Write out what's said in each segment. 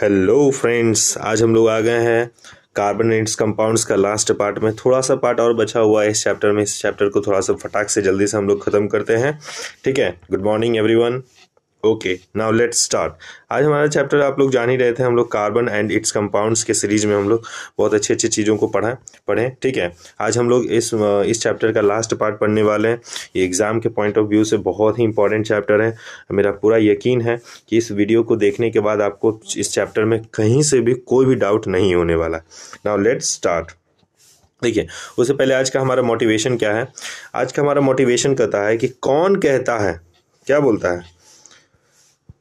Hello friends आज हम लोग आ गए हैं कार्बोनेट्स कंपाउंड्स का लास्ट पार्ट में थोड़ा सा पार्ट और बचा हुआ है इस चैप्टर में इस चैप्टर को थोड़ा सा फटाक से जल्दी से हम लोग ख़त्म करते हैं ठीक है good morning everyone okay now let's start आज हमारा चैप्टर आप लोग जान ही रहे थे हम लोग कार्बन एंड इट्स कंपाउंड्स के सीरीज में हम लोग बहुत अच्छी अच्छी चीज़ों को पढ़ा पढ़ें ठीक है आज हम लोग इस इस चैप्टर का लास्ट पार्ट पढ़ने वाले हैं ये एग्ज़ाम के पॉइंट ऑफ व्यू से बहुत ही इंपॉर्टेंट चैप्टर है मेरा पूरा यकीन है कि इस वीडियो को देखने के बाद आपको इस चैप्टर में कहीं से भी कोई भी डाउट नहीं होने वाला नाउ लेट स्टार्ट देखिए उससे पहले आज का हमारा मोटिवेशन क्या है आज का हमारा मोटिवेशन कहता है कि कौन कहता है क्या बोलता है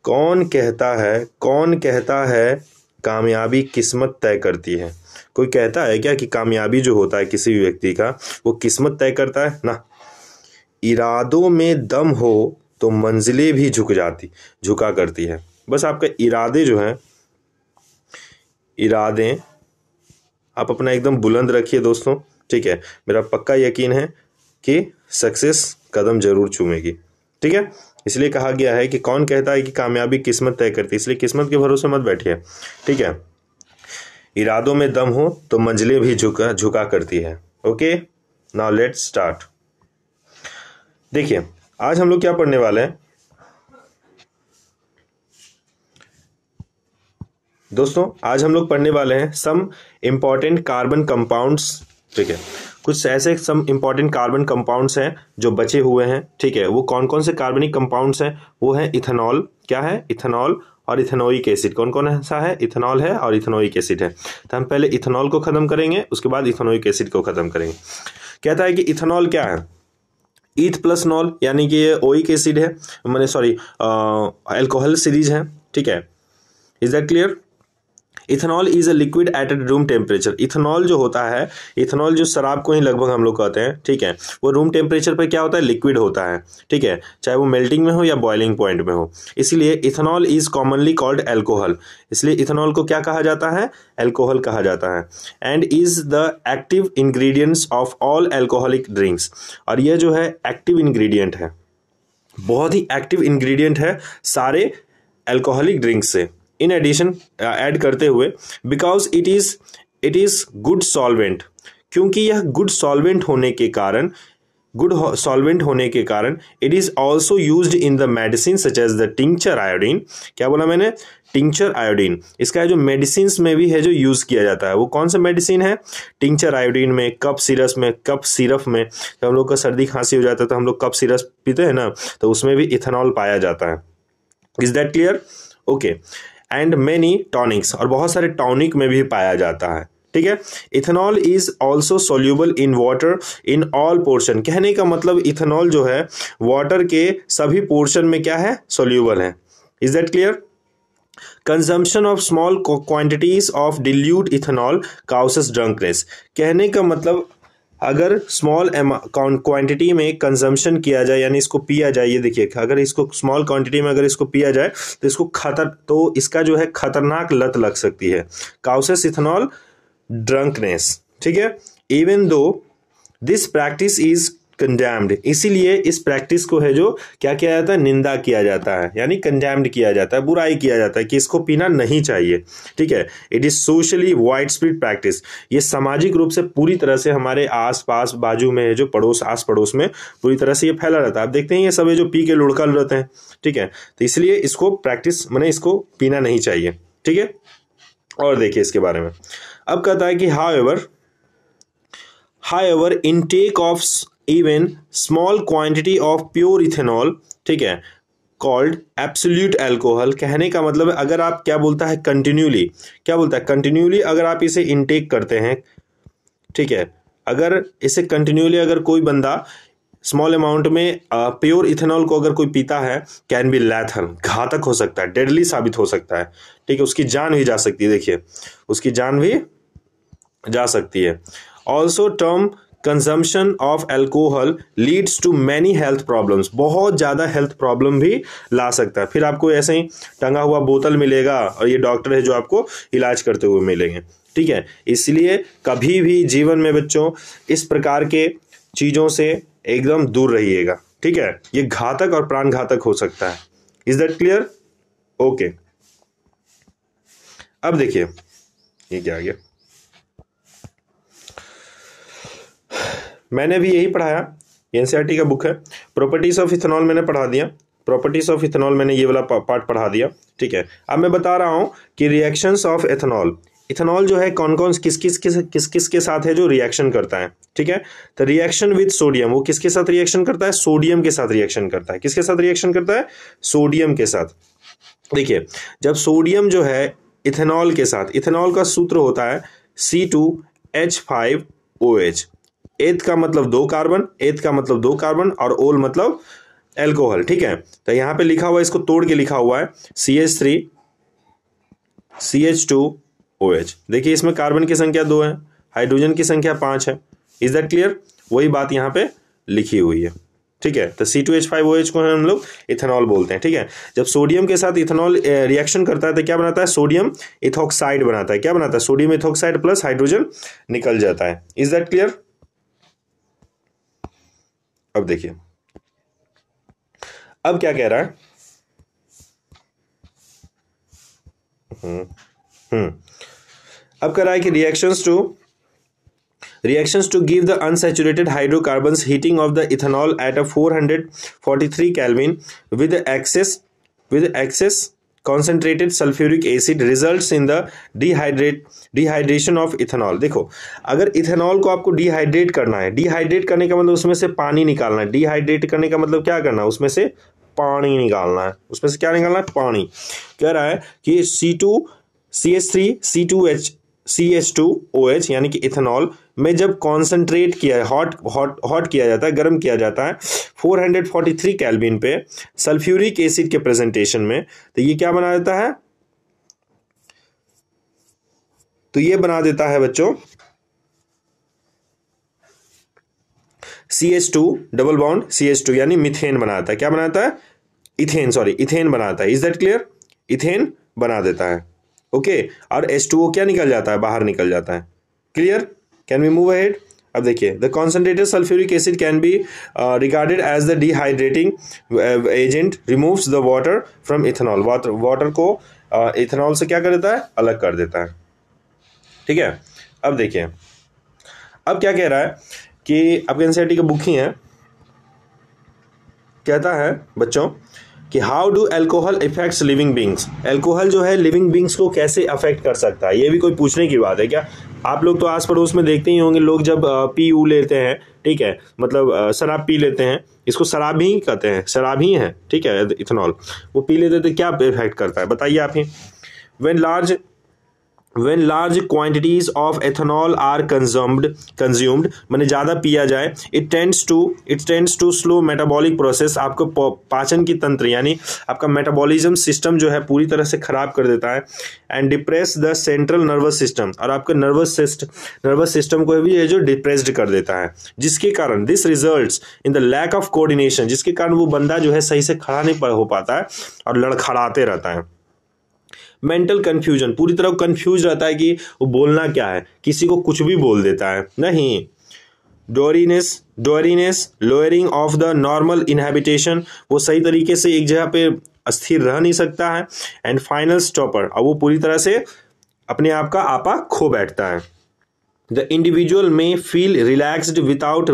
कौन कहता है कौन कहता है कामयाबी किस्मत तय करती है कोई कहता है क्या कि कामयाबी जो होता है किसी भी व्यक्ति का वो किस्मत तय करता है ना इरादों में दम हो तो मंजिलें भी झुक जाती झुका करती है बस आपका इरादे जो हैं इरादे आप अपना एकदम बुलंद रखिए दोस्तों ठीक है मेरा पक्का यकीन है कि सक्सेस कदम जरूर चूमेगी ठीक है इसलिए कहा गया है कि कौन कहता है कि कामयाबी किस्मत तय करती है इसलिए किस्मत के भरोसे मत बैठिए ठीक है इरादों में दम हो तो मंजिलें भी झुका झुका करती है ओके नाउ लेट स्टार्ट देखिए आज हम लोग क्या पढ़ने वाले हैं दोस्तों आज हम लोग पढ़ने वाले हैं सम इम्पॉर्टेंट कार्बन कंपाउंड्स ठीक है कुछ ऐसे सम इम्पॉर्टेंट कार्बन कंपाउंड्स हैं जो बचे हुए हैं ठीक है वो कौन कौन से कार्बनिक कंपाउंड्स हैं वो है इथेनॉल क्या है इथेनॉल और इथेनोइक एसिड कौन कौन सा है इथेनॉल है और इथेनोइक एसिड है तो हम पहले इथेनॉल को ख़त्म करेंगे उसके बाद इथेनोइक एसिड को ख़त्म करेंगे कहता है कि इथेनॉल क्या है ईथ प्लस नॉल यानी कि ये ओइक एसिड है मैंने सॉरी अल्कोहल सीरीज है ठीक है is that clear ethanol is a liquid at at room temperature ethanol जो होता है इथेनॉल जो शराब को ही लगभग हम लोग कहते हैं ठीक है वो रूम टेम्परेचर पर क्या होता है लिक्विड होता है ठीक है चाहे वो मेल्टिंग में हो या बॉइलिंग पॉइंट में हो इसीलिए ethanol is commonly called alcohol इसलिए इथेनॉल को क्या कहा जाता है एल्कोहल कहा जाता है and is the active ingredients of all alcoholic drinks और यह जो है एक्टिव इन्ग्रीडियंट है बहुत ही एक्टिव इन्ग्रीडियंट है सारे एल्कोहलिक ड्रिंक्स से इन एडिशन ऐड करते हुए because it is it is good solvent क्योंकि यह गुड सॉल्वेंट होने के कारण गुड सॉल्वेंट होने के कारण it is also use in the medicine such as the tincture iodine क्या बोला मैंने टिंचर आयोडीन इसका जो मेडिसिन में भी है जो यूज़ किया जाता है वो कौन सा मेडिसिन है टिंचर आयोडीन में कप सिरस में कप सिरप में जब हम लोग का सर्दी खांसी हो जाता है तो हम लोग कप सिरस पीते हैं ना तो उसमें भी इथेनॉल पाया जाता है is that clear okay and many tonics और बहुत सारे टॉनिक में भी पाया जाता है ठीक है ethanol is also soluble in water in all portion कहने का मतलब इथेनॉल जो है वाटर के सभी पोर्शन में क्या है सोल्यूबल है is that clear consumption of small quantities of dilute ethanol causes drunkenness कहने का मतलब अगर स्मॉल क्वांटिटी में कंजम्पशन किया जाए यानी इसको पिया जाए ये देखिए अगर इसको स्मॉल क्वांटिटी में अगर इसको पिया जाए तो इसको खतर तो इसका जो है खतरनाक लत लग सकती है काउसेस इथेनॉल ड्रंकनेस ठीक है even though this practice is condemned इसीलिए इस प्रैक्टिस को है जो क्या किया जाता है निंदा किया जाता है यानी कंडेम्ड किया जाता है बुराई किया जाता है कि इसको पीना नहीं चाहिए ठीक है it is socially widespread practice ये सामाजिक रूप से पूरी तरह से हमारे आस पास बाजू में है जो पड़ोस आस पड़ोस में पूरी तरह से ये फैला रहता है आप देखते हैं ये सब जो पी के लुड़का रहते हैं ठीक है तो इसलिए इसको प्रैक्टिस मैंने इसको पीना नहीं चाहिए ठीक है और देखिए इसके बारे में अब कहता है कि however high ever intake of even small quantity of pure ethanol ठीक है कॉल्ड एब्सोल्यूट एल्कोहल कहने का मतलब है अगर आप क्या बोलता है कंटिन्यूली क्या बोलता है कंटिन्यूली अगर आप इसे इनटेक करते हैं ठीक है अगर इसे कंटिन्यूली अगर कोई बंदा स्मॉल अमाउंट में प्योर इथेनॉल को अगर कोई पीता है कैन बी लैथन घातक हो सकता है डेडली साबित हो सकता है ठीक है उसकी जान भी जा सकती है देखिए उसकी जान भी जा सकती है also term consumption of alcohol leads to many health problems बहुत ज़्यादा हेल्थ प्रॉब्लम भी ला सकता है फिर आपको ऐसे ही टंगा हुआ बोतल मिलेगा और ये डॉक्टर है जो आपको इलाज करते हुए मिलेंगे ठीक है इसलिए कभी भी जीवन में बच्चों इस प्रकार के चीज़ों से एकदम दूर रहिएगा ठीक है ये घातक और प्राण घातक हो सकता है इज दैट क्लियर ओके अब देखिए ये क्या आ गया मैंने भी यही पढ़ाया एन e का बुक है प्रॉपर्टीज ऑफ इथेनॉल मैंने पढ़ा दिया प्रॉपर्टीज ऑफ इथेनॉल मैंने ये वाला पार्ट पढ़ा दिया ठीक है अब मैं बता रहा हूँ कि रिएक्शन ऑफ एथेनॉल इथेनॉल जो है कौन कौन किस किस किस किस किस के साथ है जो रिएक्शन करता है ठीक है तो रिएक्शन विद सोडियम वो किसके साथ रिएक्शन करता है सोडियम के साथ रिएक्शन करता है किसके साथ रिएक्शन करता है सोडियम के साथ देखिए जब सोडियम जो है इथेनॉल के साथ इथेनॉल का सूत्र होता है C two H five O H eth का मतलब दो कार्बन एथ का मतलब दो कार्बन और ओल मतलब एल्कोहल ठीक है तो यहां पे लिखा हुआ है इसको तोड़ के लिखा हुआ है C H three C H two O H देखिए इसमें कार्बन की संख्या दो है हाइड्रोजन की संख्या पांच है इज दैट क्लियर वही बात यहां पे लिखी हुई है ठीक है तो C two H five O H को हम लोग इथेनॉल बोलते हैं ठीक है जब सोडियम के साथ इथेनॉल रिएक्शन करता है तो क्या बनाता है सोडियम इथोक्साइड बनाता है क्या बनाता है सोडियम इथोक्साइड प्लस हाइड्रोजन निकल जाता है इज दैट क्लियर अब देखिए अब क्या कह रहा है हम्म, हम्म। अब कह रहा है कि reactions to reactions to give the unsaturated hydrocarbon heating of the ethanol at a four hundred forty three kelvin with excess with excess concentrated sulphuric acid result in the dehydrate dehydration of ethanol देखो अगर ethanol को आपको dehydrate करना है dehydrate करने का मतलब उसमें से पानी निकालना है डिहाइड्रेट करने का मतलब क्या करना है उसमें से पानी निकालना है उसमें से क्या निकालना है पानी कह रहा है कि C two C S three C two H C H two O H यानी कि इथेनॉल में जब कॉन्सेंट्रेट किया हॉट हॉट हॉट किया जाता है गर्म किया जाता है 443 कैलविन पे सल्फ्यूरिक एसिड के प्रेजेंटेशन में तो ये क्या बना देता है तो ये बना देता है बच्चों C H two double bond C H two यानी मिथेन बनाता है क्या बनाता है इथेन सॉरी इथेन बनाता है इज दैट क्लियर इथेन बना देता है ओके और एस टू ओ क्या निकल जाता है बाहर निकल जाता है clear can we move ahead अब देखिए the concentrated sulphuric acid can be regarded as the dehydrating agent removes the water from ethanol water को इथेनॉल uh, से क्या कर देता है अलग कर देता है ठीक है अब देखिए अब क्या कह रहा है कि आपके एन e का बुक ही है कहता है बच्चों कि how do alcohol affects living beings alcohol जो है लिविंग बींग्स को कैसे अफेक्ट कर सकता है ये भी कोई पूछने की बात है क्या आप लोग तो आस पड़ोस में देखते ही होंगे लोग जब पी ऊ लेते हैं ठीक है मतलब शराब पी लेते हैं इसको शराब ही कहते हैं शराब ही है ठीक है इथेनॉल वो पी लेते तो क्या इफेक्ट करता है बताइए आप ही when large when large quantities of ethanol are consumed consumed मैंने ज़्यादा पिया जाए it tends to it tends to slow metabolic process आपको पाचन की तंत्र यानी आपका metabolism system जो है पूरी तरह से ख़राब कर देता है and depress the central nervous system और आपके nervous system nervous system को भी ये जो depressed कर देता है जिसके कारण this results in the lack of coordination जिसके कारण वो बंदा जो है सही से खड़ा नहीं हो पाता है और लड़खड़ाते रहता है मेंटल कन्फ्यूजन पूरी तरह कन्फ्यूज रहता है कि वो बोलना क्या है किसी को कुछ भी बोल देता है नहीं drowsiness drowsiness lowering of the normal inhibition वो सही तरीके से एक जगह पे अस्थिर रह नहीं सकता है एंड फाइनल स्टॉपर अब वो पूरी तरह से अपने आप का आपा खो बैठता है the individual may feel relaxed without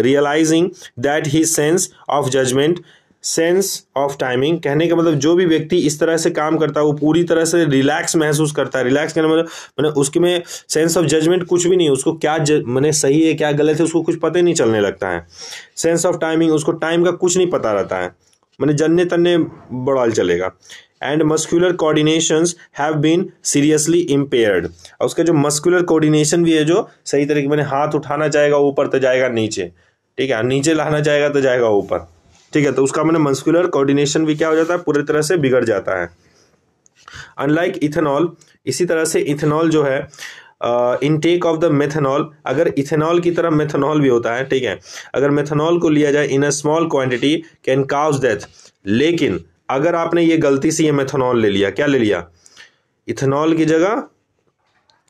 realising that he sense of judgement sense of timing कहने का मतलब जो भी व्यक्ति इस तरह से काम करता है वो पूरी तरह से रिलैक्स महसूस करता है रिलैक्स कहने मतलब मैंने उसके में सेंस ऑफ जजमेंट कुछ भी नहीं उसको क्या मैंने सही है क्या गलत है उसको कुछ पता ही नहीं चलने लगता है सेंस ऑफ टाइमिंग उसको टाइम का कुछ नहीं पता रहता है मैंने जन्ने तन्ने बड़ाल चलेगा and muscular coordination have been seriously impaired और उसका जो मस्कुलर कोऑर्डिनेशन भी है जो सही तरीके मैंने हाथ उठाना चाहेगा ऊपर तो जाएगा नीचे ठीक है नीचे लाना चाहेगा तो जाएगा ऊपर ठीक है तो उसका मैंने मस्कुलर कोऑर्डिनेशन भी क्या हो जाता है पूरी तरह से बिगड़ जाता है अनलाइक इथेनॉल इसी तरह से इथेनॉल जो है इनटेक ऑफ द मेथेनॉल अगर इथेनॉल की तरह मेथेनॉल भी होता है ठीक है अगर मेथेनॉल को लिया जाए in a small quantity can cause death लेकिन अगर आपने ये गलती से ये मेथेनॉल ले लिया क्या ले लिया इथेनॉल की जगह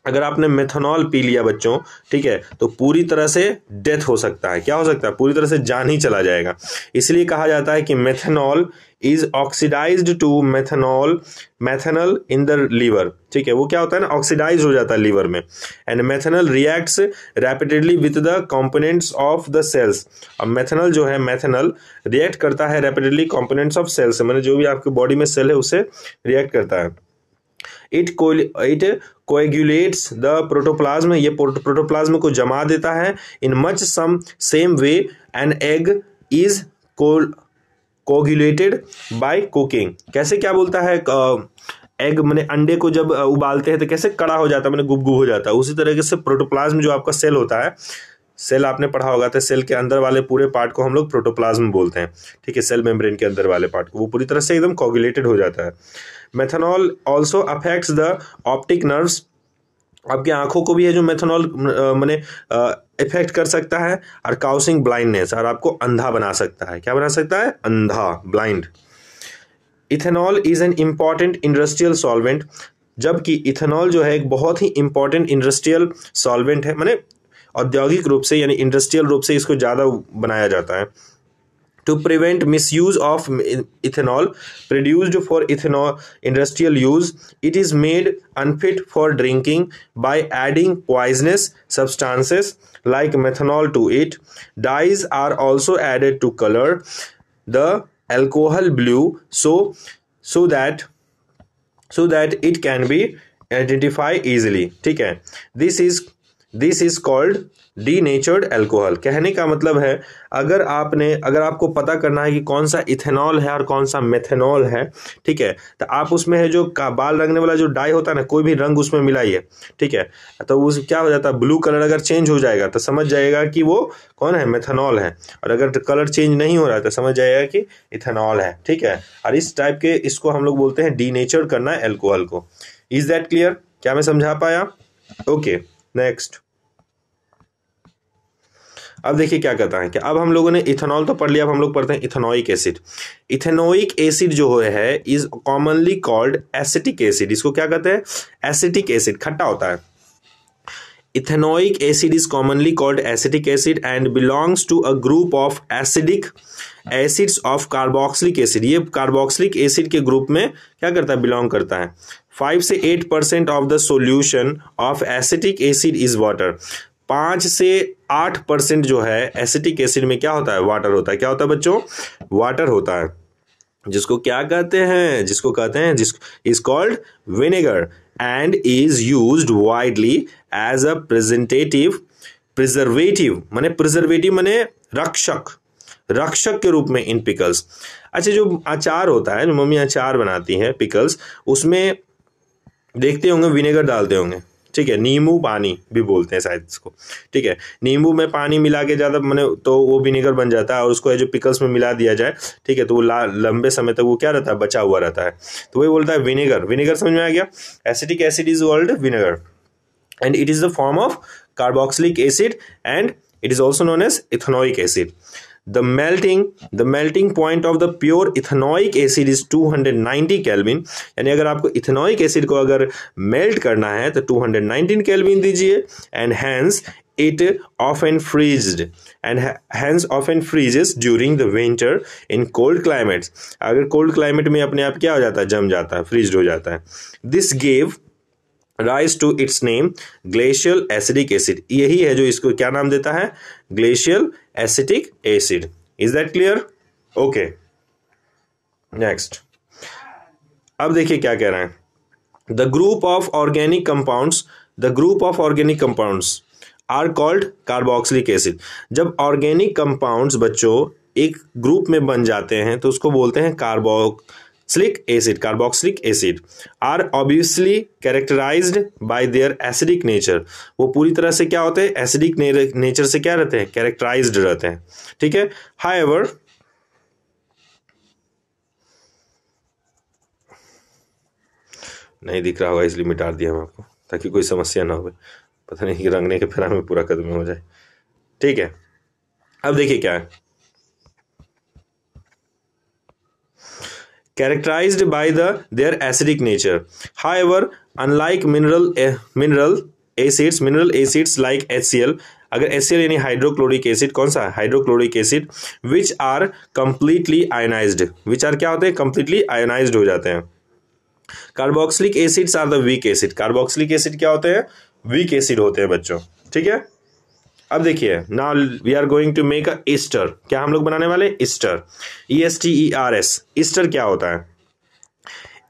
अगर आपने मेथनॉल पी लिया बच्चों ठीक है तो पूरी तरह से डेथ हो सकता है क्या हो सकता है पूरी तरह से जान ही चला जाएगा इसलिए कहा जाता है कि methanol is oxidised to methanol methanal in the liver ठीक है वो क्या होता है ना ऑक्सीडाइज हो जाता है लीवर में and methanal reacts rapidly with the components of the cells अब मैथेनल जो है मैथेनल रिएक्ट करता है रैपिडली कंपोनेंट्स ऑफ सेल्स मैंने जो भी आपके बॉडी में सेल है उसे रिएक्ट करता है it co it coagulates the protoplasm ये प्रोटोप्लाज्म को जमा देता है in much some same way an egg is co coagulated by cooking कैसे क्या बोलता है एग मैंने अंडे को जब उबालते हैं तो कैसे कड़ा हो जाता है मैंने गुबगुब हो जाता है उसी तरीके से प्रोटोप्लाज्म जो आपका सेल होता है सेल आपने पढ़ा होगा तो सेल के अंदर वाले पूरे पार्ट को हम लोग प्रोटोप्लाज्म बोलते हैं ठीक है सेल मेम्ब्रेन के अंदर वाले पार्ट को वो पूरी तरह से एकदम कॉगुलेटेड हो जाता है methanol also affects the optic nerves आपकी आंखों को भी है जो मेथनॉल मैंने इफेक्ट कर सकता है और काउसिंग ब्लाइंडनेस और आपको अंधा बना सकता है क्या बना सकता है अंधा blind ethanol is an important industrial solvent जबकि इथेनॉल जो है एक बहुत ही इंपॉर्टेंट इंडस्ट्रियल सॉल्वेंट है मैंने औद्योगिक रूप से यानी इंडस्ट्रियल रूप से इसको ज़्यादा बनाया जाता है to prevent misuse of ethanol produced for ethanol industrial use it is made unfit for drinking by adding poisonous substances like methanol to it dyes are also added to color the alcohol blue so so that so that it can be identify easily ठीक है this is this is called denatured alcohol कहने का मतलब है अगर आपने अगर आपको पता करना है कि कौन सा इथेनॉल है और कौन सा मेथेनॉल है ठीक है तो आप उसमें है जो बाल रंगने वाला जो डाई होता है ना कोई भी रंग उसमें मिलाइए ठीक है तो उस क्या हो जाता है ब्लू कलर अगर चेंज हो जाएगा तो समझ जाएगा कि वो कौन है मेथेनॉल है और अगर कलर चेंज नहीं हो रहा है तो समझ जाएगा कि इथेनॉल है ठीक है और इस टाइप के इसको हम लोग बोलते हैं डी करना है एल्कोहल को इज दैट क्लियर क्या मैं समझा पाया ओके okay. नेक्स्ट अब देखिए क्या कहता है कि अब हम लोगों ने इथेनॉल तो पढ़ लिया अब हम लोग पढ़ते हैं इथेनोइक एसिड इथेनोइक एसिड जो है is commonly called acetic acid इसको क्या कहते हैं एसिटिक एसिड खट्टा होता है ethanoic acid is commonly called acetic acid and belongs to a group of acidic acids of carboxylic acid ये कार्बोक्सिलिक एसिड के ग्रुप में क्या करता है बिलोंग करता है फाइव से eight percent of the solution of acetic acid is water पाँच से आठ परसेंट जो है एसिटिक एसिड में क्या होता है वाटर होता है क्या होता है बच्चों वाटर होता है जिसको क्या कहते हैं जिसको कहते हैं जिस is called vinegar and is use widely as a presentative preservative मैंने प्रिजर्वेटिव मैंने रक्षक रक्षक के रूप में इन पिकल्स अच्छा जो अचार होता है जो मम्मी अचार बनाती है पिकल्स उसमें देखते होंगे विनेगर डालते होंगे ठीक है नींबू पानी भी बोलते हैं शायद इसको ठीक है नींबू में पानी मिला के ज़्यादा मैंने तो वो विनेगर बन जाता है और उसको जो पिकल्स में मिला दिया जाए ठीक है तो वो लंबे समय तक वो क्या रहता है बचा हुआ रहता है तो वही बोलता है विनेगर विनेगर समझ में आ गया acetic acid is world vinegar and it is the form of carboxylic acid and it is also known as ethanoic acid the melting the melting point of the pure ethanoic acid is 290 kelvin यानी अगर आपको ethanoic acid को अगर melt करना है तो 219 kelvin दीजिए and hence it often freezed and hence often freezes during the winter in cold climates अगर cold climate में अपने आप क्या हो जाता है जम जाता है फ्रीज हो जाता है this gave raise to its name glacial acidic acid यही है जो इसको क्या नाम देता है glacial acetic acid is that clear okay next अब देखिए क्या कह रहे हैं the group of organic compounds the group of organic compounds are called carboxylic acid जब ऑर्गेनिक कंपाउंड्स बच्चों एक ग्रुप में बन जाते हैं तो उसको बोलते हैं carboxylic acid carboxylic acid are obviously characterised by their acidic nature वो पूरी तरह से क्या होते हैं एसिडिक नेचर से क्या रहते हैं कैरेक्टराइज्ड रहते हैं ठीक है हाई नहीं दिख रहा होगा इसलिए मिटा दिया हम आपको ताकि कोई समस्या ना हो पता नहीं रंगने के फेरा में पूरा कदम हो जाए ठीक है अब देखिए क्या है characterise by the their acidic nature however unlike mineral mineral eh, mineral acids mineral acids like H C L अगर एस सी एल यानी हाइड्रोक्लोरिक एसिड कौन सा hydrochloric acid which are completely ionise which are क्या होते हैं completely ionise हो जाते हैं carboxylic acids are the weak acid carboxylic acid क्या होते हैं वीक एसिड होते हैं बच्चों ठीक है अब देखिए ना we are going to make a ester क्या हम लोग बनाने वाले ester E S T E R S ester क्या होता है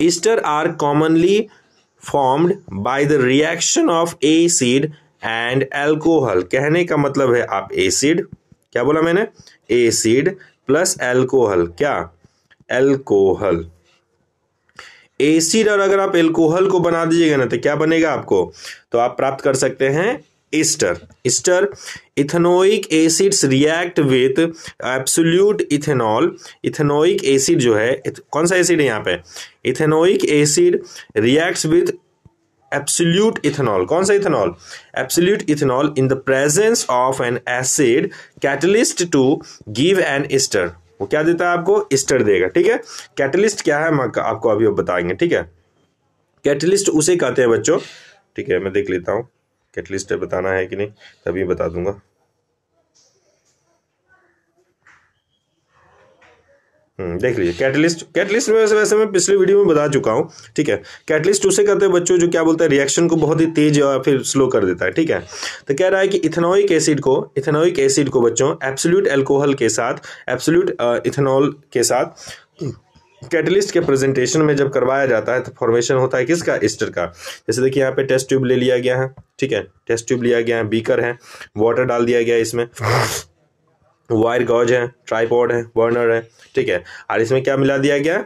ester are commonly formed by the reaction of acid and alcohol कहने का मतलब है आप एसिड क्या बोला मैंने एसिड प्लस एल्कोहल क्या एल्कोहल एसिड और अगर आप एल्कोहल को बना दीजिएगा ना तो क्या बनेगा आपको तो आप प्राप्त कर सकते हैं ester ester ethanoic acids react with absolute ethanol ethanoic acid जो है कौन सा एसिड है यहाँ पे ethanoic acid reacts with absolute ethanol कौन सा ethanol absolute ethanol in the presence of an acid catalyst to give an ester वो क्या देता है आपको ईस्टर देगा ठीक है कैटलिस्ट क्या है मैं आपको अभी बताएंगे ठीक है कैटलिस्ट उसे कहते हैं बच्चों ठीक है मैं देख लेता हूँ कैटलिस्ट बताना है कि नहीं तभी बता दूंगा हम्म, देख लीजिए कैटलिस्ट कैटलिस्ट में वैसे वैसे मैं पिछले वीडियो में बता चुका हूँ ठीक है कैटलिस्ट उसे कहते हैं बच्चों जो क्या बोलते हैं रिएक्शन को बहुत ही तेज या फिर स्लो कर देता है ठीक है तो कह रहा है कि इथेनोइक एसिड को इथेनोइक एसिड को बच्चों एब्सोल्यूट एल्कोहल के साथ एब्सोल्यूट इथेनॉल uh, के साथ कैटलिस्ट के प्रेजेंटेशन में जब करवाया जाता है तो फॉर्मेशन होता है किसका एस्टर का जैसे देखिए यहाँ पे टेस्ट ट्यूब ले लिया गया है ठीक है टेस्ट ट्यूब लिया गया है बीकर है वाटर डाल दिया गया है इसमें वायर गॉज है ट्राईपॉड है बर्नर है ठीक है और इसमें क्या मिला दिया गया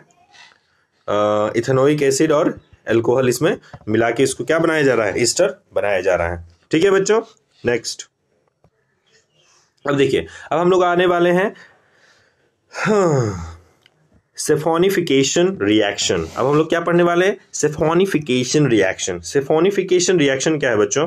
इथेनोइक एसिड और एल्कोहल इसमें मिला के इसको क्या बनाया जा रहा है ईस्टर बनाया जा रहा है ठीक है बच्चों नेक्स्ट अब देखिए अब हम लोग आने वाले हैं हाँ सेफोनिफिकेशन रिएक्शन अब हम लोग क्या पढ़ने वाले हैं सेफोनिफिकेशन रिएक्शन सेफोनिफिकेशन रिएक्शन क्या है बच्चों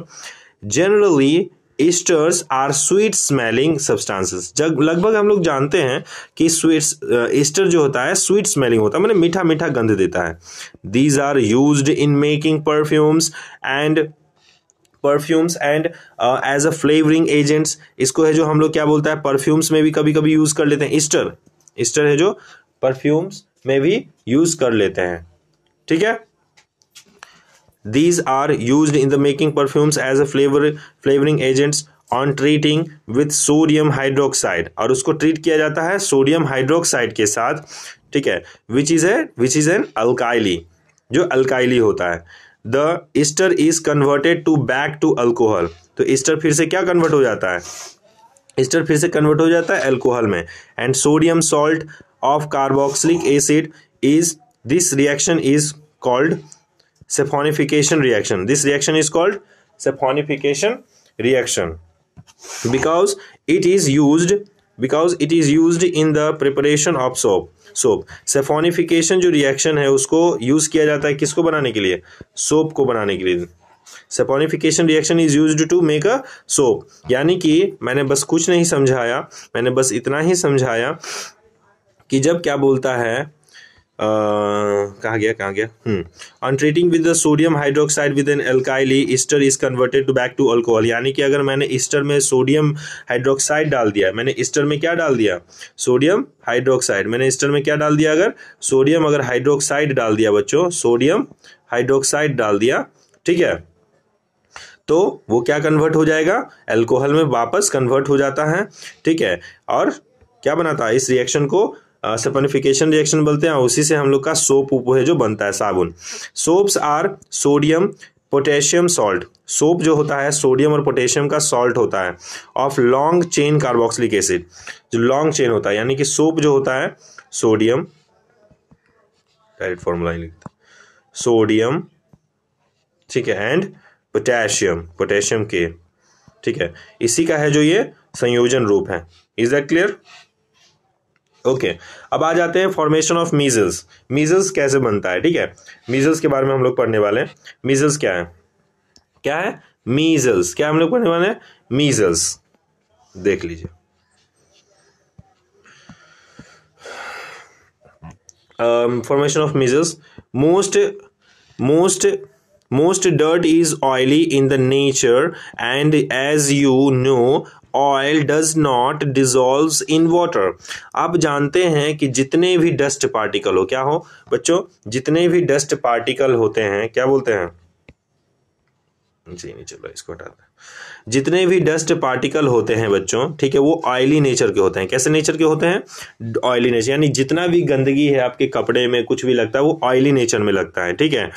generally esters are sweet smelling substances जब लगभग हम लोग जानते हैं कि स्वीट्स ईस्टर जो होता है स्वीट स्मेलिंग होता है मैंने मीठा मीठा गंध देता है these are use in making perfumes and perfumes and as a flavouring agents इसको है जो हम लोग क्या बोलता है परफ्यूम्स में भी कभी कभी यूज कर लेते हैं ईस्टर ईस्टर है जो परफ्यूम्स में भी यूज कर लेते हैं ठीक है these are use in the making perfumes as a flavour flavouring agents on treating with sodium hydroxide और उसको ट्रीट किया जाता है सोडियम हाइड्रोक्साइड के साथ ठीक है which is a which is an alkali जो अल्काइली होता है the ester is converted to back to alcohol तो ईस्टर फिर से क्या कन्वर्ट हो जाता है ईस्टर फिर से कन्वर्ट हो जाता है अल्कोहल में and sodium salt of carboxylic acid is this reaction is called saponification reaction this reaction is called saponification reaction because it is use because it is use in the preparation of soap soap saponification जो reaction है उसको use किया जाता है किसको बनाने के लिए सोप को बनाने के लिए saponification reaction is use to make a soap यानी कि मैंने बस कुछ नहीं समझाया मैंने बस इतना ही समझाया कि जब क्या बोलता है कहा गया कहा गया hmm on treating with the sodium hydroxide with an alkali ester is converted to back to alcohol यानी कि अगर मैंने ईस्टर में सोडियम हाइड्रोक्साइड डाल दिया मैंने ईस्टर में क्या डाल दिया सोडियम हाइड्रोक्साइड मैंने ईस्टर में क्या डाल दिया अगर सोडियम अगर हाइड्रोक्साइड डाल दिया बच्चों सोडियम हाइड्रोक्साइड डाल दिया ठीक है तो वो क्या कन्वर्ट हो जाएगा एल्कोहल में वापस कन्वर्ट हो जाता है ठीक है और क्या बनाता है इस रिएक्शन को सेपनिफिकेशन रिएक्शन बोलते हैं उसी से हम लोग का सोप उप है जो बनता है साबुन soaps are sodium potassium salt soap जो होता है सोडियम और पोटेशियम का सॉल्ट होता है of long chain carboxylic acid जो लॉन्ग चेन होता है यानी कि सोप जो होता है सोडियम डायरेक्ट फॉर्मूला लिखते सोडियम ठीक है एंड पोटेशियम पोटेशियम के ठीक है इसी का है जो ये संयोजन रूप है is that clear okay okay. अब आ जाते हैं फॉर्मेशन ऑफ मीजल्स मीजल्स कैसे बनता है ठीक है मीजल्स के बारे में हम लोग पढ़ने वाले हैं मीजल्स क्या है क्या है मीजल्स क्या हम लोग पढ़ने वाले हैं मीजल्स देख लीजिए formation of micelles most most most dirt is oily in the nature and as you know oil does not dissolve in water आप जानते हैं कि जितने भी डस्ट पार्टिकल हो क्या हो बच्चों जितने भी डस्ट पार्टिकल होते हैं क्या बोलते हैं नीचे नहीं चलो इसको हटाते हैं जितने भी डस्ट पार्टिकल होते हैं बच्चों ठीक है वो ऑयली नेचर के होते हैं कैसे नेचर के होते हैं ऑयली नेचर यानी जितना भी गंदगी है आपके कपड़े में कुछ भी लगता है वो ऑयली नेचर में लगता है ठीक है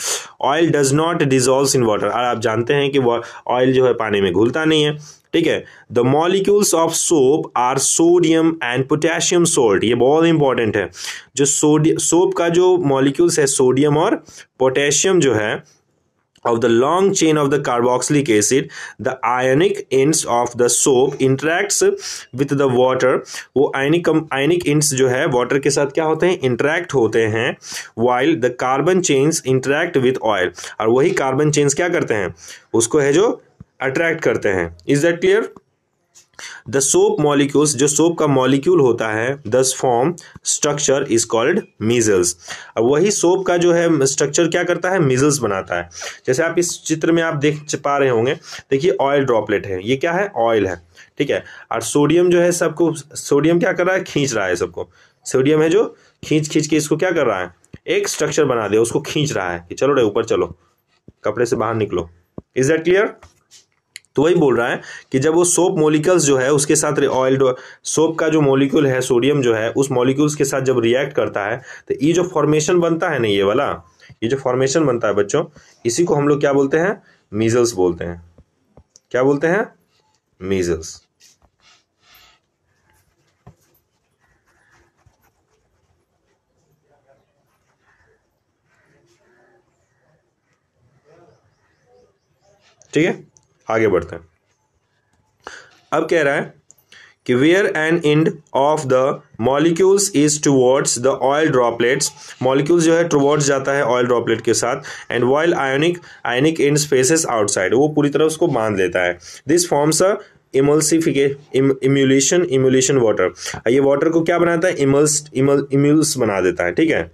oil does not dissolve in water और आप जानते हैं कि ऑयल जो है पानी में घुलता नहीं है ठीक है the molecules of soap are sodium and potassium salt ये बहुत इंपॉर्टेंट है जो सोडियम सोप का जो मॉलिक्यूल्स है सोडियम और पोटेशियम जो है of the long chain of the carboxylic acid the ionic ends of the soap interacts with the water वो आयनिक आयनिक इंट्स जो है वाटर के साथ क्या होते हैं इंटरेक्ट होते हैं while the carbon chains interact with oil और वही कार्बन चेन्स क्या करते हैं उसको है जो अट्रैक्ट करते हैं is that clear the soap molecules जो सोप का मॉलिक्यूल होता है thus form structure is called micelles अब वही सोप का जो है स्ट्रक्चर क्या करता है मीजल्स बनाता है जैसे आप इस चित्र में आप देख पा रहे होंगे देखिए ऑयल ड्रॉपलेट है ये क्या है ऑयल है ठीक है और सोडियम जो है सबको सोडियम क्या कर रहा है खींच रहा है सबको सोडियम है जो खींच खींच के इसको क्या कर रहा है एक स्ट्रक्चर बना दिया उसको खींच रहा है कि चलो रे ऊपर चलो कपड़े से बाहर निकलो इज दैट क्लियर तो वही बोल रहा है कि जब वो सोप मोलिकल्स जो है उसके साथ ऑयल सोप का जो मोलिक्यूल है सोडियम जो है उस मोलिक्यूल्स के साथ जब रिएक्ट करता है तो ये जो फॉर्मेशन बनता है ना ये वाला ये जो फॉर्मेशन बनता है बच्चों इसी को हम लोग क्या बोलते हैं मीजल्स बोलते हैं क्या बोलते हैं मीजल्स ठीक है आगे बढ़ते हैं अब कह रहा है कि where end end of the molecules is towards the oil droplets molecules जो है टूवर्ड्स जाता है ऑयल ड्रॉपलेट के साथ and while ionic ionic end faces outside वो पूरी तरह उसको बांध लेता है this forms a emulsification emulsion emulsion water ये वाटर को क्या बनाता है इमल्स इमल इम्यूल्स बना देता है ठीक है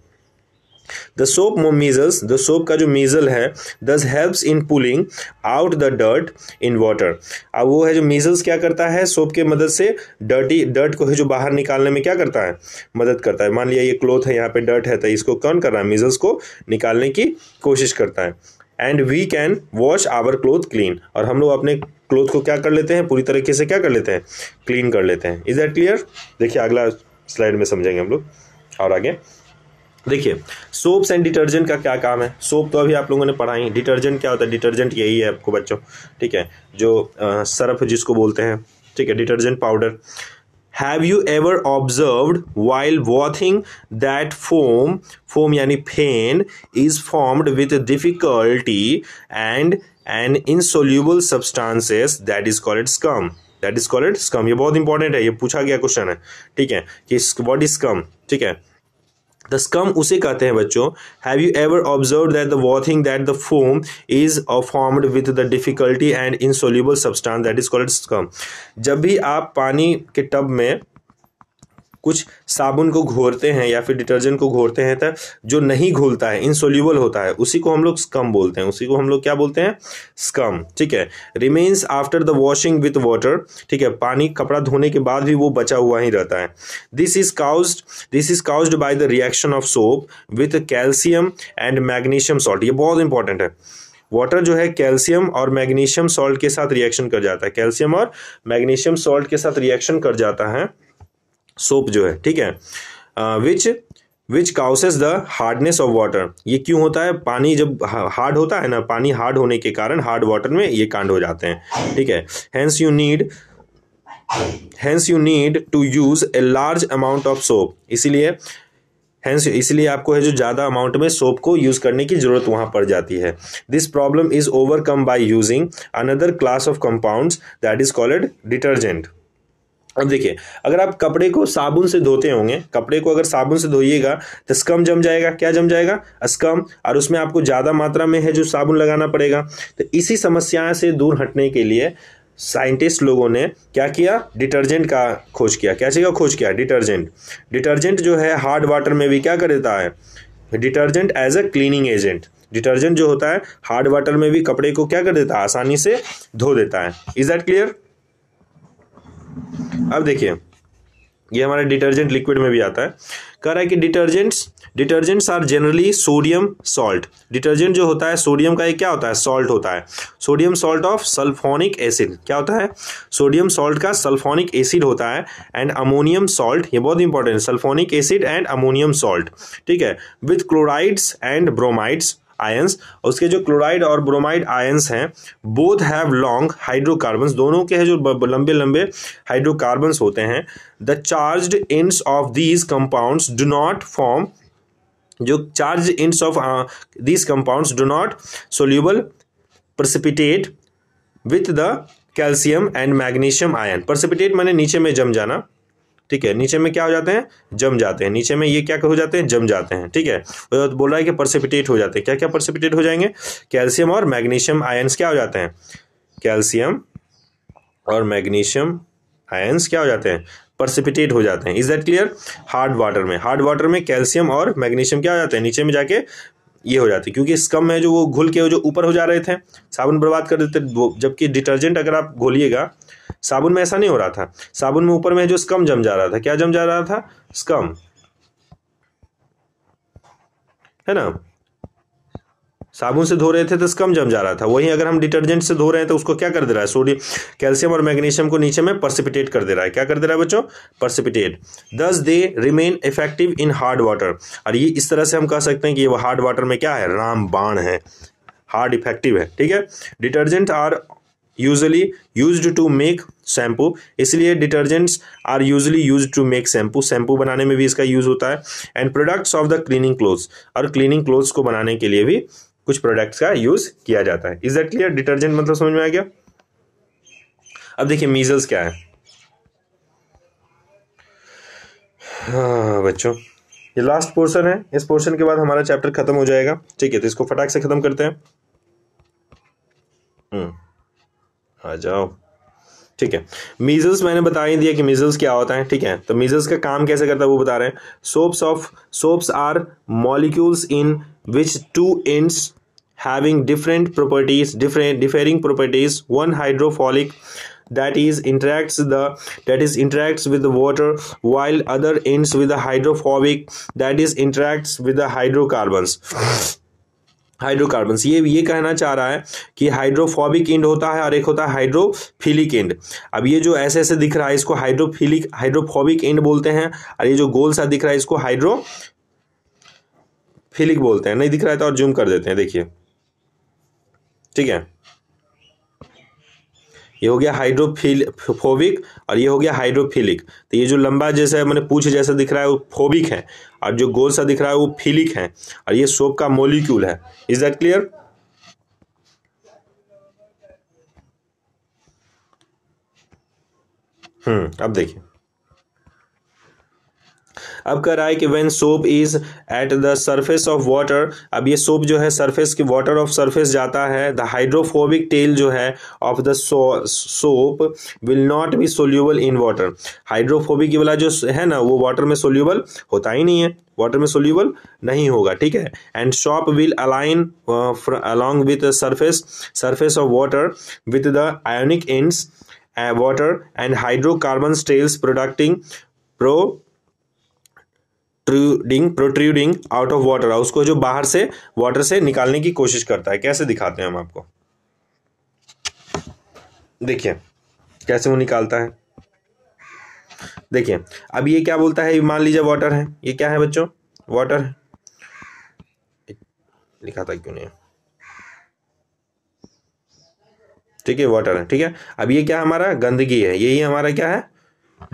the soap micelles the soap का जो मीजल है thus helps in pulling out the dirt in water अब वो है जो मीजल्स क्या करता है सोप के मदद से डर्टी डर्ट को है जो बाहर निकालने में क्या करता है मदद करता है मान लिया ये क्लोथ है यहाँ पे डर्ट है तो इसको कौन कर रहा है मीजल्स को निकालने की कोशिश करता है and we can wash our cloth clean और हम लोग अपने क्लोथ को क्या कर लेते हैं पूरी तरीके से क्या कर लेते हैं क्लीन कर लेते हैं इज दैट क्लियर देखिए अगला स्लाइड में समझेंगे हम लोग और आगे देखिए सोप्स एंड डिटर्जेंट का क्या काम है सोप तो अभी आप लोगों ने पढ़ा ही डिटर्जेंट क्या होता है डिटर्जेंट यही है आपको बच्चों ठीक है जो सर्फ जिसको बोलते हैं ठीक है detergent powder have you ever observe while washing that foam foam यानी फेन is formed with difficulty and an insoluble substances that is called scum that is called scum ये बहुत इंपॉर्टेंट है ये पूछा गया क्वेश्चन है ठीक है कि वॉट इज स्कम ठीक है द स्कम उसे कहते हैं बच्चों have you ever observe that the washing that the foam is formed with the difficulty and insoluble substance that is called scum जब भी आप पानी के टब में कुछ साबुन को घोरते हैं या फिर डिटर्जेंट को घोरते हैं तो जो नहीं घुलता है इनसोल्यूबल होता है उसी को हम लोग स्कम बोलते हैं उसी को हम लोग क्या बोलते हैं स्कम ठीक है remains after the washing with water ठीक है पानी कपड़ा धोने के बाद भी वो बचा हुआ ही रहता है this is cause this is cause by the reaction of soap with calcium and magnesium salt ये बहुत इंपॉर्टेंट है वाटर जो है कैल्शियम और मैग्नीशियम सॉल्ट के साथ रिएक्शन कर जाता है कैल्शियम और मैग्नीशियम सॉल्ट के साथ रिएक्शन कर जाता है सोप जो है ठीक है which which causes the hardness of water ये क्यों होता है पानी जब हार्ड होता है ना पानी हार्ड होने के कारण हार्ड वाटर में ये कांड हो जाते हैं ठीक है hence you need hence you need to use a large amount of soap इसीलिए हैंस इसलिए आपको है जो ज़्यादा अमाउंट में सोप को यूज़ करने की ज़रूरत वहाँ पड़ जाती है this problem is overcome by using another class of compound that is called detergent अब देखिए अगर आप कपड़े को साबुन से धोते होंगे कपड़े को अगर साबुन से धोइएगा तो स्कम जम जाएगा क्या जम जाएगा स्कम और उसमें आपको ज़्यादा मात्रा में है जो साबुन लगाना पड़ेगा तो इसी समस्या से दूर हटने के लिए साइंटिस्ट लोगों ने क्या किया डिटर्जेंट का खोज किया क्या चीज़ का खोज किया डिटर्जेंट डिटर्जेंट जो है हार्ड वाटर में भी क्या कर देता है detergent as a cleaning agent detergent जो होता है हार्ड वाटर में भी कपड़े को क्या कर देता है आसानी से धो देता है इज दैट क्लियर अब देखिए ये हमारे डिटर्जेंट लिक्विड में भी आता है कह रहा है कि detergents detergents are generally sodium salt detergent जो होता है सोडियम का ये क्या होता है सॉल्ट होता है sodium salt of sulphonic acid क्या होता है सोडियम सॉल्ट का सल्फोनिक एसिड होता है एंड अमोनियम सॉल्ट ये बहुत इंपॉर्टेंट है sulphonic acid and ammonium salt ठीक है with chlorides and bromides ions उसके जो क्लोराइड और ब्रोमाइड आयंस हैं बोथ हैव लॉन्ग हाइड्रोकार्बन दोनों के हैं जो लंबे लंबे हाइड्रोकार्बन्स होते हैं the charge ends of these compounds do not form जो charge ends of these compounds do not soluble precipitate with the calcium and magnesium ion precipitate मैंने नीचे में जम जाना ठीक है नीचे में क्या हो जाते हैं जम जाते हैं नीचे में ये क्या हो जाते हैं जम जाते हैं ठीक है तो बोल रहा है कि परसिपिटेट हो जाते हैं क्या क्या परसिपिटेट हो जाएंगे कैल्शियम और मैग्नीशियम आयन्स क्या हो जाते हैं कैल्शियम और मैग्नीशियम आयन्स क्या हो जाते हैं परसिपिटेट हो जाते हैं is that clear hard water में हार्ड वाटर में कैल्शियम और मैग्नीशियम क्या हो जाते हैं नीचे में जाके ये हो जाते क्योंकि स्कम है जो वो घुल के जो ऊपर हो जा रहे थे साबुन बर्बाद कर देते जबकि डिटर्जेंट अगर आप घोलिएगा साबुन में ऐसा नहीं हो रहा था साबुन में ऊपर में जो स्कम जम जा रहा था क्या जम जा रहा था स्कम है ना साबुन से धो रहे थे तो कम जम जा रहा था वहीं अगर हम डिटर्जेंट से धो रहे हैं तो उसको क्या कर दे रहा है सोडियम कैल्शियम और मैग्नीशियम को नीचे में परसिपिटेट कर दे रहा है क्या कर दे रहा है बच्चों precipitate thus they remain effective in hard water और ये इस तरह से हम कह सकते हैं कि वह हार्ड वाटर में क्या है राम बाण है हार्ड इफेक्टिव है ठीक है detergent are usually use to make shampoo इसलिए detergents are usually use to make shampoo shampoo बनाने में भी इसका यूज होता है and products of the cleaning clothes और क्लीनिंग क्लोथ्स को बनाने के लिए भी कुछ प्रोडक्ट्स का यूज़ किया जाता है इज दैट क्लियर डिटर्जेंट मतलब समझ में आ गया अब देखिए मीजल्स क्या है हाँ बच्चों ये लास्ट पोर्शन है इस पोर्शन के बाद हमारा चैप्टर खत्म हो जाएगा ठीक है तो इसको फटाक से खत्म करते हैं हम्म, आ जाओ ठीक है मीजल्स मैंने बता ही दिया कि मीजल्स क्या होता है ठीक है तो मीजल्स का काम कैसे करता है वो बता रहे हैं soaps of soaps are molecules in which two ends having different properties different differing properties one hydrophilic that is interacts the that is interacts with the water while other ends with the hydrophobic that is interacts with the hydrocarbons hydrocarbons ये ये कहना चाह रहा है कि hydrophobic end होता है और एक होता है हाइड्रोफिलिक इंड अब ये जो ऐसे ऐसे दिख रहा है इसको हाइड्रोफिलिक हाइड्रोफोबिक इंड बोलते हैं और ये जो गोल सा दिख रहा है इसको हाइड्रो फिलिक बोलते हैं नहीं दिख रहा है तो और जूम कर देते हैं देखिए ठीक है ये हो गया हाइड्रोफिल फोबिक और ये हो गया हाइड्रोफिलिक तो ये जो लंबा जैसा है मैंने पूछ जैसा दिख रहा है वो फोबिक है और जो गोल सा दिख रहा है वो फिलिक है और ये सोप का मोलिक्यूल है इज दैट क्लियर हम्म अब देखिए अब कह रहा है कि when soap is at the surface of water अब ये सोप जो है सर्फेस की वाटर ऑफ सर्फेस जाता है द हाइड्रोफोबिक टेल जो है of the soap will not be soluble in water hydrophobic वाला जो है ना वो वाटर में सोल्यूबल होता ही नहीं है वाटर में सोल्यूबल नहीं होगा ठीक है and soap will align along with surface surface of water with the ionic ends water and hydrocarbon tails protruding pro protruding protruding out of water उसको जो बाहर से वाटर से निकालने की कोशिश करता है कैसे दिखाते हैं हम आपको देखिए कैसे वो निकालता है देखिए अब ये क्या बोलता है मान लीजिए वाटर है ये क्या है बच्चों वाटर है लिखा था क्यों नहीं ठीक है वाटर है ठीक है अब ये क्या हमारा गंदगी है यही हमारा क्या है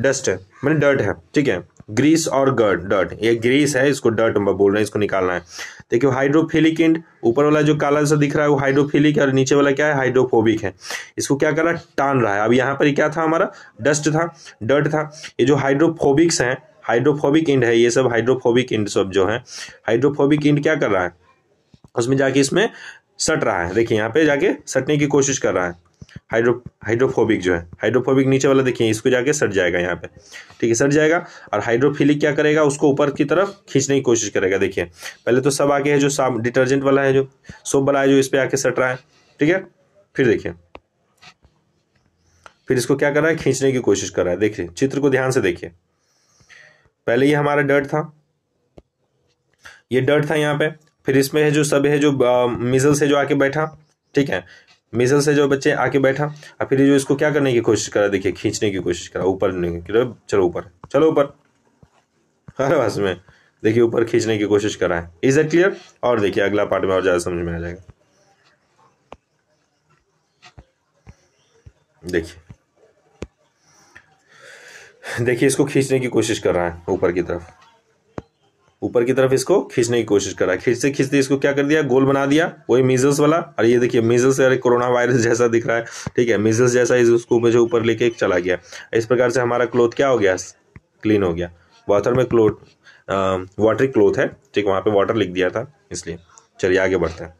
डस्ट है मैंने डर्ट है ठीक है ग्रीस और गर्ड डर्ट ये ग्रीस है इसको डर्ट बोल रहे हैं इसको निकालना है देखिए हाइड्रोफिलिक इंड ऊपर वाला जो काला सा दिख रहा है वो हाइड्रोफिलिक है और नीचे वाला क्या है हाइड्रोफोबिक है इसको क्या कर रहा है टान रहा है अब यहाँ पर क्या था हमारा डस्ट था डर्ट था ये जो हाइड्रोफोबिक्स हैं हाइड्रोफोबिक इंड है ये सब हाइड्रोफोबिक इंड सब जो है हाइड्रोफोबिक इंड क्या कर रहा है उसमें जाके इसमें सट रहा है देखिए यहाँ पे जाके सटने की कोशिश कर रहा है हाइड्रो हाइड्रोफोबिक जो है हाइड्रोफोबिक नीचे वाला देखिए इसको जाके सट जाएगा यहाँ पे ठीक है सट जाएगा और हाइड्रोफिलिक क्या करेगा उसको ऊपर की तरफ खींचने की कोशिश करेगा देखिए पहले तो सब आके है जो साफ डिटर्जेंट वाला है जो सोप वाला है जो इस पर आके सट रहा है ठीक है फिर देखिए फिर इसको क्या कर रहा है खींचने की कोशिश कर रहा है देखिए चित्र को ध्यान से देखिए पहले ये हमारा डर्ट था ये डर्ट था यहाँ पे फिर इसमें है जो सब है जो मिजल से जो आके बैठा ठीक है मिसल से जो बच्चे आके बैठा और फिर जो इसको क्या करने की कोशिश करा देखिए खींचने की कोशिश करा ऊपर चलो ऊपर चलो ऊपर हर आवाज में देखिए ऊपर खींचने की कोशिश करा है इज इट क्लियर और देखिए अगला पार्ट में और ज़्यादा समझ में आ जाएगा देखिए देखिए इसको खींचने की कोशिश कर रहा है ऊपर की तरफ ऊपर की तरफ इसको खींचने की कोशिश करा खींचते खींचते इसको क्या कर दिया गोल बना दिया वही मीजल्स वाला और ये देखिए मीजल्स अरे कोरोना वायरस जैसा दिख रहा है ठीक है मीजल्स जैसा इस उसको मुझे ऊपर लेके चला गया इस प्रकार से हमारा क्लोथ क्या हो गया क्लीन हो गया वाथर में क्लोथ वाटर क्लोथ है ठीक वहाँ पर वाटर लिख दिया था इसलिए चलिए आगे बढ़ते हैं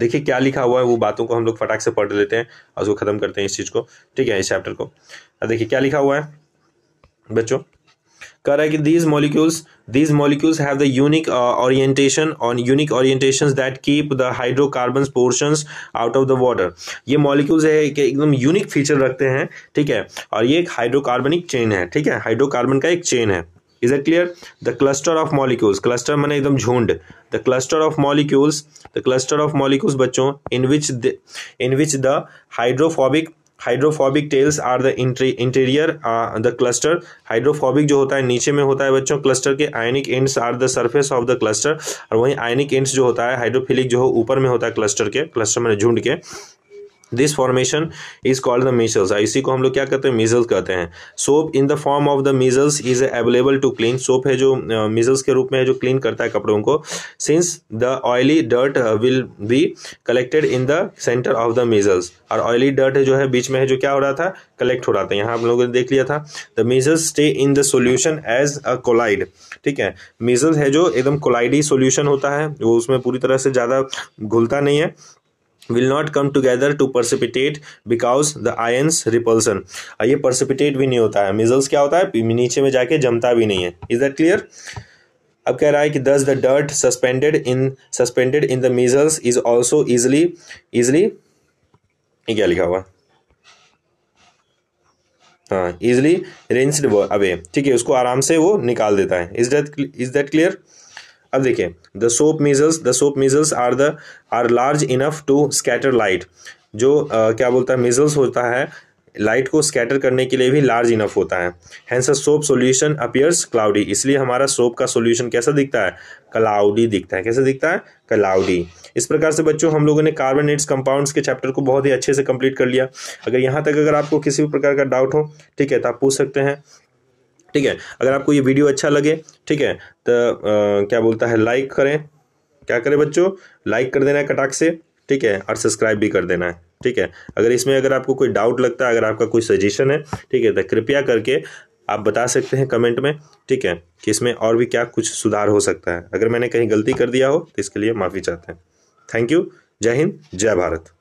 देखिए क्या लिखा हुआ है वो बातों को हम लोग फटाक से पढ़ लेते हैं और उसको ख़त्म करते हैं इस चीज़ को ठीक है इस चैप्टर को देखिए क्या लिखा हुआ है बच्चों कह रहा है कि these molecules these molecules have the unique orientation on unique orientations that keep the hydrocarbon portions out of the water ये मॉलिक्यूल्स है कि एकदम यूनिक फीचर रखते हैं ठीक है और ये एक हाइड्रोकार्बनिक चेन है ठीक है हाइड्रोकार्बन का एक चेन है is it clear the cluster of molecules cluster मैंने एकदम झुंड the cluster of molecules the cluster of molecules बच्चों in which in which the the hydrophobic tails are the interior the cluster hydrophobic जो होता है नीचे में होता है बच्चों क्लस्टर के ionic ends are the surface of the cluster और वहीं आयनिक एंड्स जो होता है हाइड्रोफिलिक जो हो ऊपर में होता है क्लस्टर के क्लस्टर में झुंड के this formation is called the micelles इसी को हम लोग क्या कहते हैं मीजल्स कहते हैं soap in the form of the micelles is available to clean soap है जो मीजल्स uh, के रूप में है जो क्लीन करता है कपड़ों को since the oily dirt will be collected in the centre of the micelles और ऑयली डर्ट जो है बीच में है जो क्या हो रहा था कलेक्ट हो रहा था यहाँ हम लोगों ने देख लिया था the micelles stay in the solution as a colloid ठीक है मीजल्स है जो एकदम कोलाइडी सोल्यूशन होता है वो उसमें पूरी तरह से ज़्यादा घुलता नहीं है will not come together to precipitate because the ions repulsion ये precipitate भी नहीं होता है मिजल्स क्या होता है नीचे में जाके जमता भी नहीं है इज दैट क्लियर अब कह रहा है कि thus the dirt suspended in suspended in the micelles is also easily easily क्या लिखा हुआ हाँ इजली रेंस्ड अवे ठीक है उसको आराम से वो निकाल देता है is that is that clear अब देखिए the soap micelles the soap micelles are the are large enough to scatter light जो आ, क्या बोलता है मीजल्स होता है लाइट को स्कैटर करने के लिए भी लार्ज इनफ होता है hence soap solution appears cloudy इसलिए हमारा सोप का सॉल्यूशन कैसा दिखता है क्लाउडी दिखता है कैसा दिखता है क्लाउडी इस प्रकार से बच्चों हम लोगों ने कार्बोनेट्स कंपाउंड्स के चैप्टर को बहुत ही अच्छे से कंप्लीट कर लिया अगर यहाँ तक अगर आपको किसी भी प्रकार का डाउट हो ठीक है तो आप पूछ सकते हैं ठीक है अगर आपको ये वीडियो अच्छा लगे ठीक है तो आ, क्या बोलता है लाइक करें क्या करें बच्चों लाइक कर देना है कटाक से ठीक है और सब्सक्राइब भी कर देना है ठीक है अगर इसमें अगर आपको कोई डाउट लगता है अगर आपका कोई सजेशन है ठीक है तो कृपया करके आप बता सकते हैं कमेंट में ठीक है कि इसमें और भी क्या कुछ सुधार हो सकता है अगर मैंने कहीं गलती कर दिया हो तो इसके लिए माफ़ी चाहते हैं थैंक यू जय हिंद जय भारत